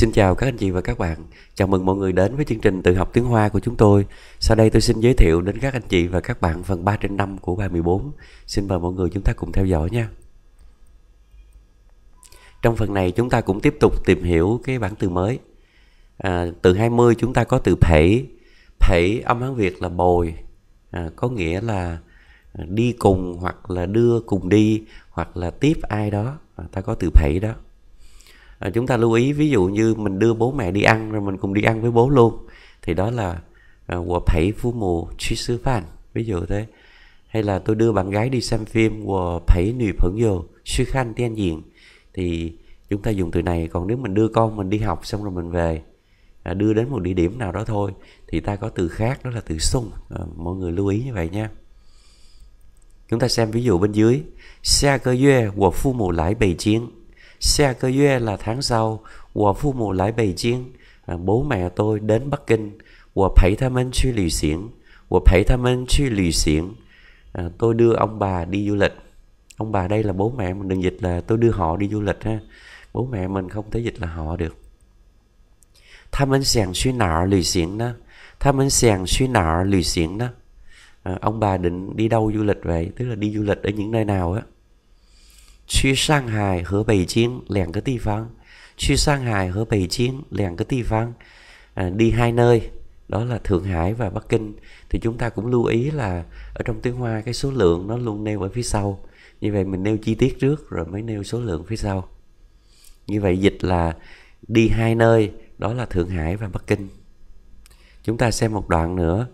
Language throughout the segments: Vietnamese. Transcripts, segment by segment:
Xin chào các anh chị và các bạn. Chào mừng mọi người đến với chương trình tự học tiếng Hoa của chúng tôi. Sau đây tôi xin giới thiệu đến các anh chị và các bạn phần 3 trên 5 của bài 14. Xin mời mọi người chúng ta cùng theo dõi nha. Trong phần này chúng ta cũng tiếp tục tìm hiểu cái bảng từ mới. À, từ 20 chúng ta có từ phẩy. Phẩy âm Hán Việt là bồi. À, có nghĩa là đi cùng hoặc là đưa cùng đi hoặc là tiếp ai đó. À, ta có từ phẩy đó à, chúng ta lưu ý ví dụ như mình đưa bố mẹ đi ăn rồi mình cùng đi ăn với bố luôn thì đó là của à, thảy phu mù chi sư phan ví dụ thế hay là tôi đưa bạn gái đi xem phim của thảy nữ phẫn dồ sư khan tiên diện thì chúng ta dùng từ này còn nếu mình đưa con mình đi học xong rồi mình về à, đưa đến một địa điểm nào đó thôi thì ta có từ khác đó là từ sung à, mọi người lưu ý như vậy nha chúng ta xem ví dụ bên dưới xa cơ duê của phu mù lãi bày chiến là tháng sau, 我父母来北京, à, bố mẹ tôi đến Bắc Kinh, 我陪他们去旅行,我陪他们去旅行. À, tôi đưa ông bà đi du lịch. Ông bà đây là bố mẹ mình đừng dịch là tôi đưa họ đi du lịch ha. Bố mẹ mình không thể dịch là họ được. Tha mình sàng suy nợ lì xuyển đó. Tha mình sàng suy nợ lì xuyển đó. À, ông bà định đi đâu du lịch vậy? Tức là đi du lịch ở những nơi nào á. 去上海和北京两个地方，去上海和北京两个地方 à, đi hai nơi đó là Thượng Hải và Bắc Kinh thì chúng ta cũng lưu ý là ở trong tiếng Hoa cái số lượng nó luôn nêu ở phía sau như vậy mình nêu chi tiết trước rồi mới nêu số lượng phía sau như vậy dịch là đi hai nơi đó là Thượng Hải và Bắc Kinh chúng ta xem một đoạn nữa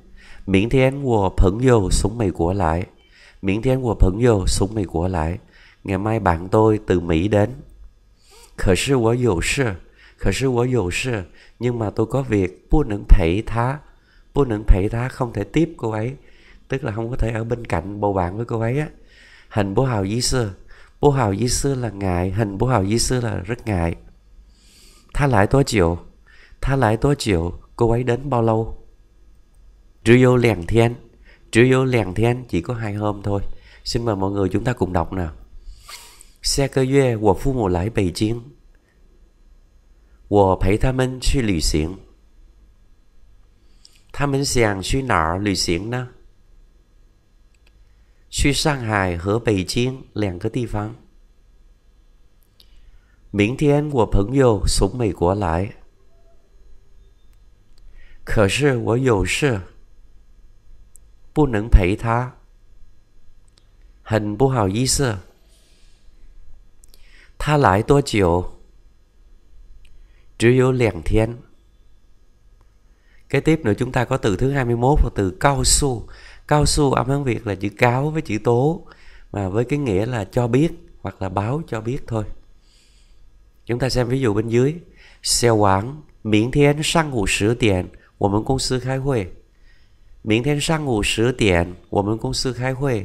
miễn thiên của phấn dầu súng mày của lại miễn thiên của phấn dầu súng mày của lại ngày mai bạn tôi từ Mỹ đến. Khở sư wo yu shi, khở sư wo yu shi, nhưng mà tôi có việc, bu nửng thảy thá, bu nửng thảy thá không thể tiếp cô ấy, tức là không có thể ở bên cạnh bầu bạn với cô ấy á. Hình bố hào di sư, bố hào di sư là ngại, hình bố hào di sư là rất ngại. Tha lại tối chiều, tha lại tối chiều, cô ấy đến bao lâu? Trừ vô lèn thiên, trừ vô lèn thiên chỉ có hai hôm thôi. Xin mời mọi người chúng ta cùng đọc nào. 下个月我父母来北京，我陪他们去旅行。他们想去哪儿旅行呢？去上海和北京两个地方。明天我朋友从美国来，可是我有事，不能陪他，很不好意思。他来多久？只有两天. Kế tiếp nữa chúng ta có từ thứ 21 là từ cao su. Cao su âm tiếng Việt là chữ cáo với chữ tố mà với cái nghĩa là cho biết hoặc là báo cho biết thôi. Chúng ta xem ví dụ bên dưới. Xe quảng, miễn thiên sang ngủ sửa tiền, của mình công sư khai huệ. Miễn thiên sang ngủ sửa tiền, của mình công sư khai huệ.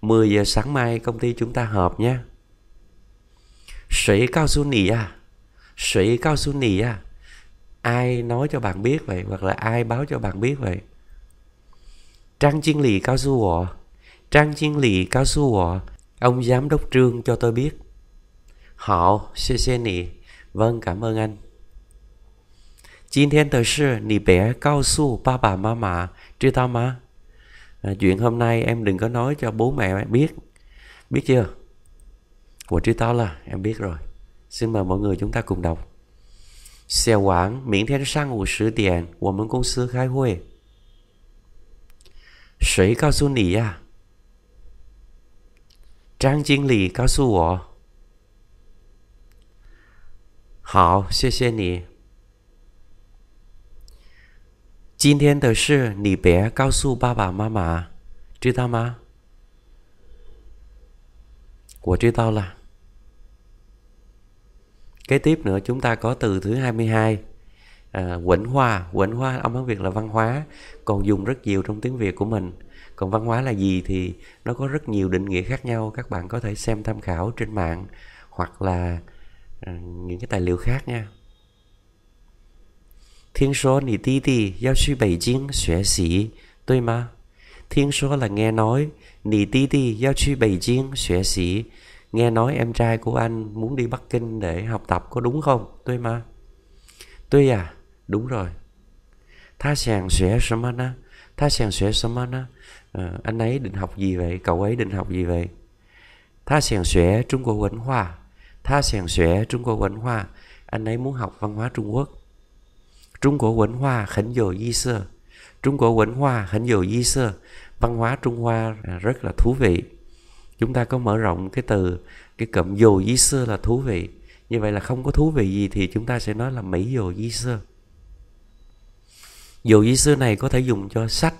10 giờ sáng mai công ty chúng ta họp nhé. Sĩ cao su nì à Sĩ cao su nì à Ai nói cho bạn biết vậy Hoặc là ai báo cho bạn biết vậy Trang chiến lì cao su ạ Trang chiến lì cao su ạ Ông giám đốc trương cho tôi biết Họ xê xê nì Vâng cảm ơn anh 今天的事你别告诉爸爸妈妈，知道吗？À, à, chuyện hôm nay em đừng có nói cho bố mẹ biết, biết chưa? ủa trước đó là em biết rồi, xin mời mọi người chúng ta cùng đọc. xe quảng miệng thế nó sang một sự tiền, quan với công sư khái huê. 谁告诉你呀？张经理告诉我。好，谢谢你。今天的事你别告诉爸爸妈妈，知道吗？của trí tao là kế tiếp nữa chúng ta có từ thứ 22 à, quẩn hoa quẩn hoa ông nói việt là văn hóa còn dùng rất nhiều trong tiếng việt của mình còn văn hóa là gì thì nó có rất nhiều định nghĩa khác nhau các bạn có thể xem tham khảo trên mạng hoặc là à, những cái tài liệu khác nha Thiên số nì ti ti giao suy bảy chiến xóa sĩ Tôi mà Thiên số là nghe nói Nì Ti Ti 要去北京学习. Nghe nói em trai của anh muốn đi Bắc Kinh để học tập có đúng không? Tôi mà. Tôi à, đúng rồi. Tha sàng sẽ samana. Tha sàng sẽ samana. À, anh ấy định học gì vậy? Cậu ấy định học gì vậy? Tha sàng sẽ Trung Quốc Quấn Hoa. Tha sàng sẽ Trung Quốc Quấn Hoa. Anh ấy muốn học văn hóa Trung Quốc. Trung Quốc Quấn Hoa khẩn dồ di sơ. Trung Quốc Quấn Hoa khẩn dồ di sơ văn hóa Trung Hoa rất là thú vị chúng ta có mở rộng cái từ cái cụm dù di xưa là thú vị như vậy là không có thú vị gì thì chúng ta sẽ nói là mỹ dù di xưa dù di xưa này có thể dùng cho sách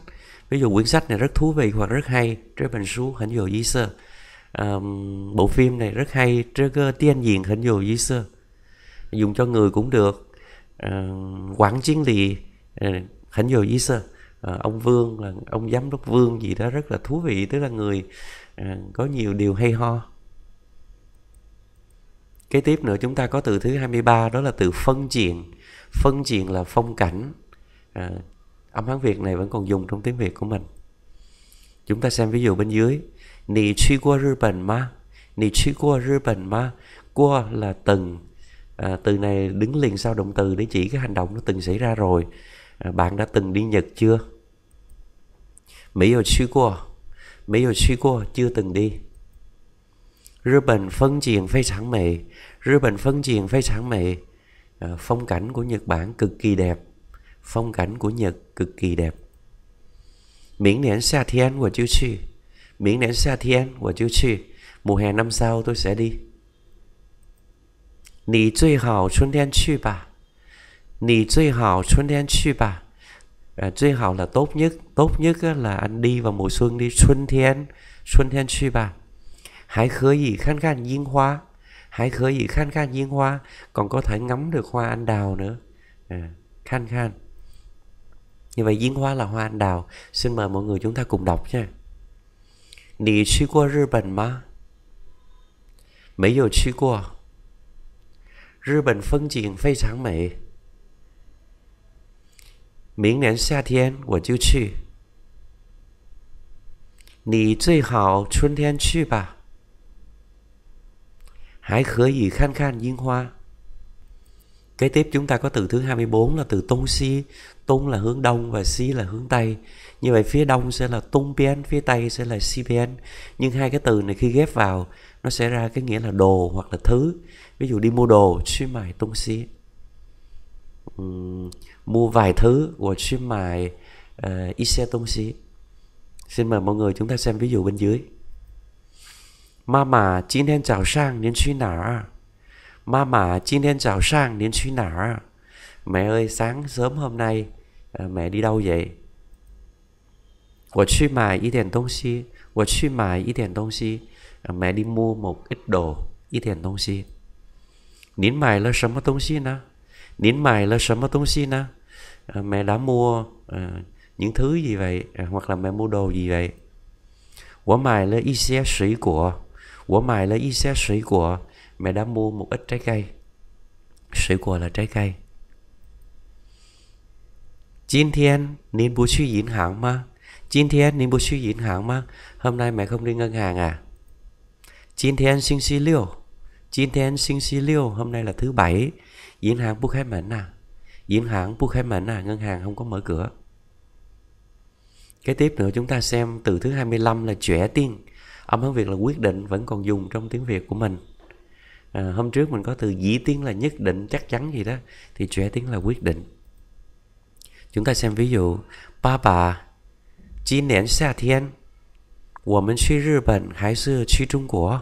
ví dụ quyển sách này rất thú vị hoặc rất hay trên bình số hình dù di xưa um, bộ phim này rất hay trên cơ tiên diện hình dù di xưa dùng cho người cũng được uh, quảng chiến lì ờ, hình dù dí xưa Ờ, ông vương là ông giám đốc vương gì đó rất là thú vị tức là người à, có nhiều điều hay ho kế tiếp nữa chúng ta có từ thứ 23 đó là từ phân triển phân triển là phong cảnh à, âm hán việt này vẫn còn dùng trong tiếng việt của mình chúng ta xem ví dụ bên dưới nì truy qua rư bần ma nì truy qua rư bần ma qua là từng à, từ này đứng liền sau động từ để chỉ cái hành động nó từng xảy ra rồi à, bạn đã từng đi nhật chưa 没有去过，没有去过，chưa từng đi。日本风景非常美，日本风景非常美。À, phong cảnh của Nhật Bản cực kỳ đẹp, phong cảnh của Nhật cực kỳ đẹp. Miễn đến của chư chi, miễn đến Mùa hè năm sau tôi sẽ đi. Nì 最好春天去吧，你最好春天去吧。à, triết học là tốt nhất tốt nhất là anh đi vào mùa xuân đi xuân thiên xuân thiên suy bà hãy khơi gì khăn khăn nhiên hoa hãy khơi gì khăn khăn nhiên hoa còn có thể ngắm được hoa anh đào nữa à, khăn khăn như vậy diên hoa là hoa anh đào xin mời mọi người chúng ta cùng đọc nha đi suy qua Nhật Bản mà Mấy giờ suy qua Nhật Bản phân triển phi sáng mỹ 明年夏天我就去。你最好春天去吧，hãy khởi gì khăn khăn yên hoa. Kế tiếp chúng ta có từ thứ 24 là từ tung si. Tung là hướng đông và si là hướng tây. Như vậy phía đông sẽ là tung bien, phía tây sẽ là si bien. Nhưng hai cái từ này khi ghép vào nó sẽ ra cái nghĩa là đồ hoặc là thứ. Ví dụ đi mua đồ, suy mài tung si mua vài thứ của stream mài ít ờ, xe Tông Xí. Xin mời mọi người chúng ta xem ví dụ bên dưới. Mama, 今天早上您去哪儿？Mama, 今天早上您去哪儿？Mẹ ơi, sáng sớm hôm nay ờ, mẹ đi đâu vậy? 我去买一点东西。我去买一点东西。Mẹ ờ, đi mua một ít đồ, ít tiền 东西. tiền 东西。您买了什么东西呢？đến mày là sớm tông xin à, mẹ đã mua à, những thứ gì vậy à, hoặc là mẹ mua đồ gì vậy của mày là y xe mày là y xe mẹ đã mua một ít trái cây sĩ là trái cây Jin Hôm nay mẹ không đi ngân hàng à Hôm nay là thứ bảy diễn hàng Bukhemmen à diễn hàng Bukhemmen à ngân hàng không có mở cửa cái tiếp nữa chúng ta xem từ thứ 25 là trẻ tiên âm hán việt là quyết định vẫn còn dùng trong tiếng việt của mình à, hôm trước mình có từ dĩ tiên là nhất định chắc chắn gì đó thì trẻ tiên là quyết định chúng ta xem ví dụ ba bà chi nén xa thiên 我们去日本还是去中国？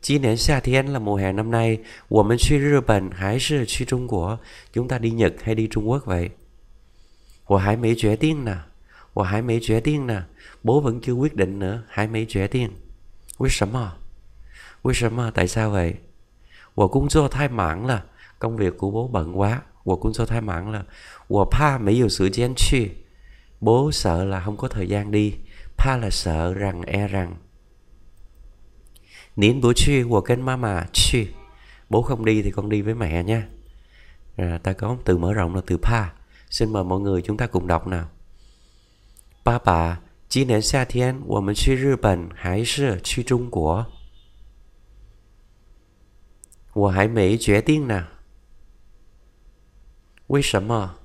今年夏天 là mùa hè năm nay, 我们去日本还是去中国? Chúng ta đi Nhật hay đi Trung Quốc vậy? 我还没决定呢.我还没决定呢. Bố vẫn chưa quyết định nữa. 还没决定.为什么?为什么? Tại sao vậy? 我工作太忙了. Công việc của bố bận quá. 我工作太忙了.我怕没有时间去. Bố sợ là không có thời gian đi. Pa là sợ rằng e rằng nín bố 您不去我跟 má bố không đi thì con đi với mẹ nha à, ta có từ mở rộng là từ pa xin mời mọi người chúng ta cùng đọc nào ba bà 今年夏天我们去日本还是去中国？我还没决定呢。为什么？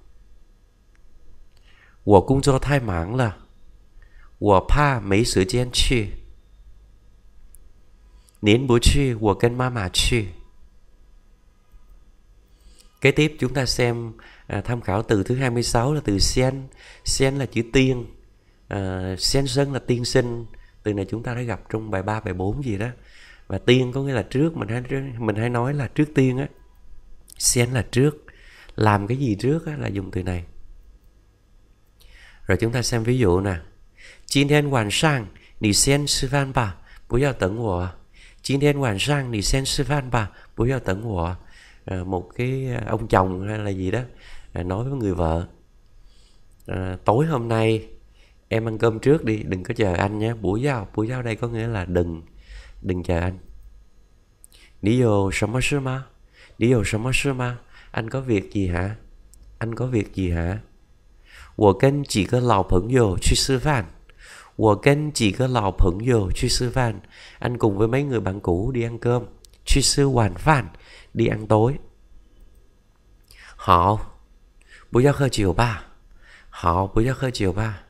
我工作太忙了，我怕没时间去。您不去, mama Kế tiếp chúng ta xem à, tham khảo từ thứ 26 là từ sen. Sen là chữ tiên. À, sen sân là tiên sinh. Từ này chúng ta đã gặp trong bài 3, bài 4 gì đó. Và tiên có nghĩa là trước. Mình hay, mình hay nói là trước tiên á. Sen là trước. Làm cái gì trước á, là dùng từ này. Rồi chúng ta xem ví dụ nè. 今天晚上你先吃饭吧，不要等我。今天晚上你先吃饭吧 bố giao tận của một cái ờ, ông chồng hay là gì đó ờ, nói với người vợ ờ, tối hôm nay em ăn cơm trước đi đừng có chờ anh nhé buổi giao buổi giao đây có nghĩa là đừng đừng chờ anh đi vô sớm sơ ma đi vô sớm sơ ma anh có việc gì hả anh có việc gì hả 我跟几个老朋友去吃饭。我跟几个老朋友去吃饭 ăn cùng với mấy người bạn cũ đi ăn cơm 去吃晚饭 đi ăn tối họ buổi giao khơi chiều ba họ buổi giao khơi chiều ba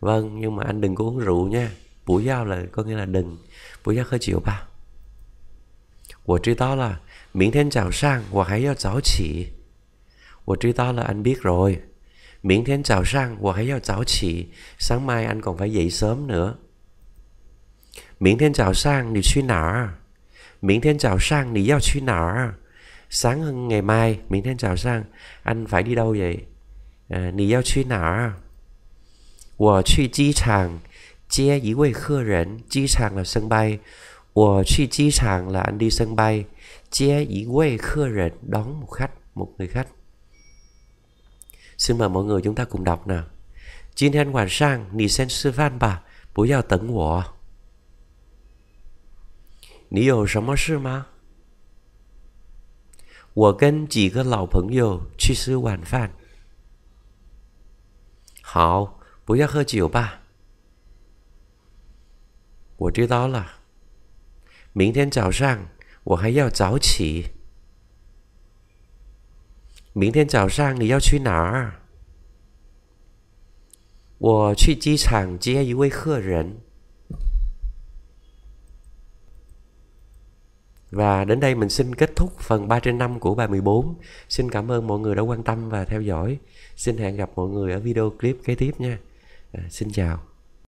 vâng nhưng mà anh đừng có uống rượu nha buổi giao là có nghĩa là đừng buổi giao khơi chiều ba 我知道了，明天早上我还要早起。我知道了，anh biết rồi. 明天早上我还要早起，sáng mai anh còn phải dậy sớm nữa. Miễn thiên chào sang đi suy nở. Miễn thiên chào sang đi giao suy nở. Sáng hơn ngày mai, miễn thiên chào sang, anh phải đi đâu vậy? À, đi giao suy nở. 我去机场接一位客人，机场 là sân bay. 我去机场 là anh đi sân bay. 接一位客人 đón một khách, một người khách. xin mời mọi người chúng ta cùng đọc nào. Chín thanh hoàn sang, nhị sen sư văn bả buổi vào tận ngọ. 你有什么事吗？我跟几个老朋友去吃晚饭。好，不要喝酒吧。我知道了。明天早上我还要早起。明天早上你要去哪儿？我去机场接一位客人。Và đến đây mình xin kết thúc phần 3 trên 5 của bài 14. Xin cảm ơn mọi người đã quan tâm và theo dõi. Xin hẹn gặp mọi người ở video clip kế tiếp nha. À, xin chào.